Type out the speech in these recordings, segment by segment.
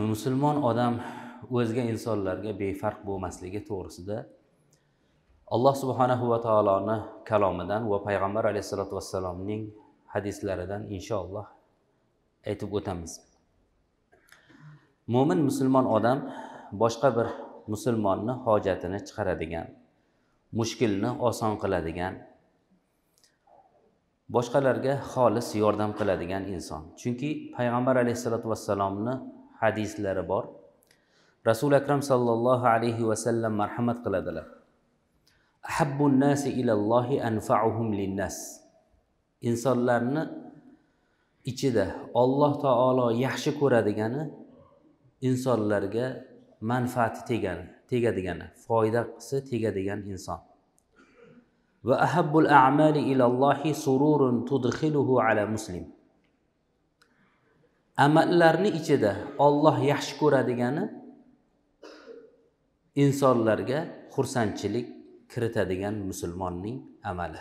musulmon odam o'zga insonlarga befarq bo'lmasligi to'g'risida alloh subhanahu va taoloni kalomidan va payg'ambar alayhissalotu vassalomning hadislaridan inshaalloh aytib o'tamiz mo'min musulmon odam boshqa bir musulmonni hojatini chiqaradigan mushkulni oson qiladigan boshqalarga xolis yordam qiladigan inson chunki payg'ambar alayhissalotu vassalomni hadislari bor rasuli akram sollallohu alayhi vasallam marhamat qiladilar ahabbun nasi ilallohi anfauhum linnas insonlarni ichida olloh taolo yaxshi ko'radigani insonlarga manfaati tegani tegadigani foydasi tegadigan inson va ahabbul amali ilallohi sururun tudkhiluhu ala muslim amallarni ichida olloh yaxshi ko'radigani insonlarga xursandchilik kiritadigan musulmonning amali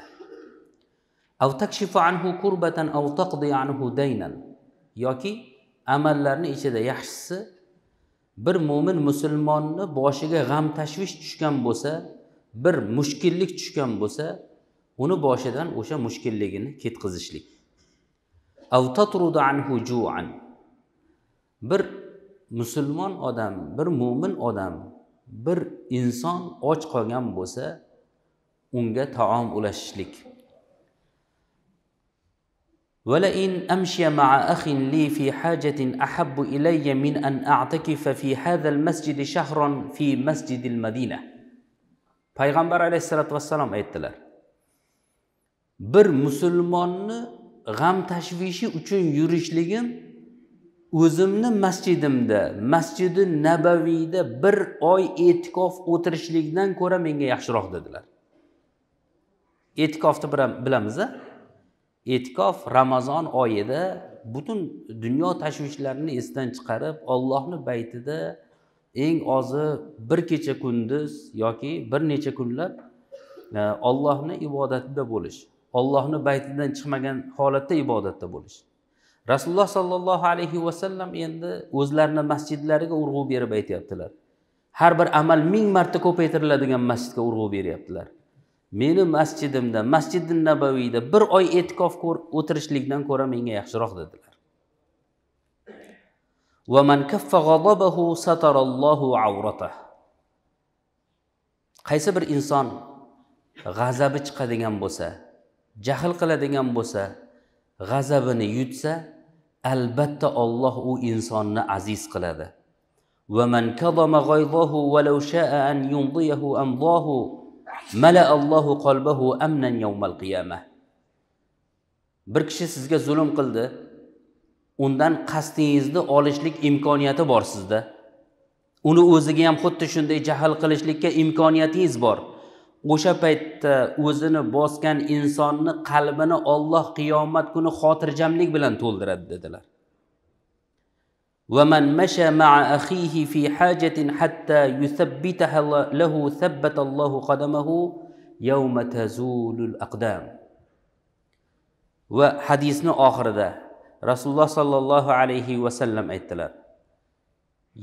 yoki amallarni ichida yaxshisi bir mo'min musulmonni boshiga g'am tashvish tushgan bo'lsa bir mushkillik tushgan bo'lsa uni boshidan o'sha mushkilligini ketkazishlik bir musulmon odam bir mo'min odam bir inson och qolgan bo'lsa unga taom ulashishlik ولئن أمشي مع أخ لي في حاجة أحب إلي من أن أعتكف في هذا المسجد شهرا في مسجد المدينة پیغمبر عليه الصلاة والسلام ایت بر مسلمان غم تشویشی اچون یورش o'zimni masjidimda masjidi nabaviyda bir oy e'tikof o'tirishlikdan ko'ra menga yaxshiroq dedilar e'tikofni bilamiz a e'tikof ramazon oyida butun dunyo tashvishlarini esdan chiqarib ollohni baytida eng ozi bir kecha kunduz yoki bir necha kunlab ollohni e, ibodatida bo'lish ollohni baytidan chiqmagan holatda ibodatda bo'lish rasululloh sollallohu alayhi vasallam endi o'zlarini masjidlariga urg'u berib aytyaptilar har bir amal ming marta ko'paytiriladigan masjidga urg'u beryaptilar meni masjidimda masjidi nabaviyda bir oy e'tikof o'tirishlikdan ko'ra menga yaxshiroq dedilar qaysi bir inson g'azabi chiqadigan bo'lsa jahl qiladigan bo'lsa g'azabini yutsa albatta olloh u insonni aziz qiladi bir kishi sizga zulm qildi undan qasdingizni olishlik imkoniyati bor sizda uni o'ziga ham xuddi shunday jahl qilishlikka imkoniyatingiz bor o'sha paytda o'zini bosgan insonni qalbini olloh qiyomat kuni xotirjamlik bilan to'ldiradi dedilar ومن مشى مع أخيه في حاجة حتى يثبتها له ثبت الله قدمه يوم تزول الأقدام وحديثنا آخر ده رسول الله صلى الله عليه وسلم aytdilar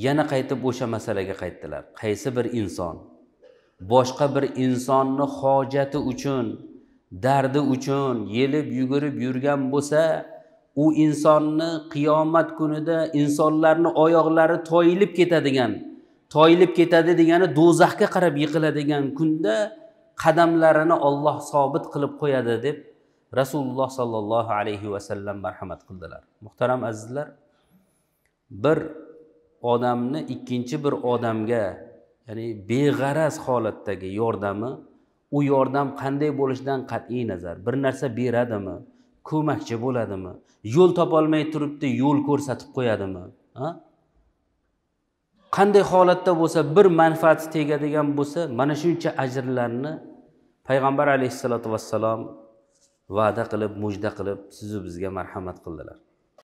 yana qaytib o'sha masalaga qaytdilar qaysi bir inson boshqa bir insonni hojati uchun dardi uchun yelib yugurib yurgan bo'lsa u insonni qiyomat kunida insonlarni oyoqlari toyilib ketadigan toyilib ketadi degani do'zaxga qarab yiqiladigan kunda qadamlarini olloh sobit qilib qo'yadi deb rasululloh sollallohu alayhi vasallam marhamat qildilar muhtaram azizlar bir odamni ikkinchi bir odamga ya'ni beg'araz holatdagi yordami u yordam qanday bo'lishidan qat'iy nazar bir narsa beradimi ko'makchi bo'ladimi yo'l topolmay turibdi yo'l ko'rsatib qo'yadimi qanday holatda bo'lsa bir manfaati tegadigan bo'lsa mana shuncha ajrlarni payg'ambar alayhissalotu vassalom va'da qilib mujda qilib sizu bizga marhamat qildilar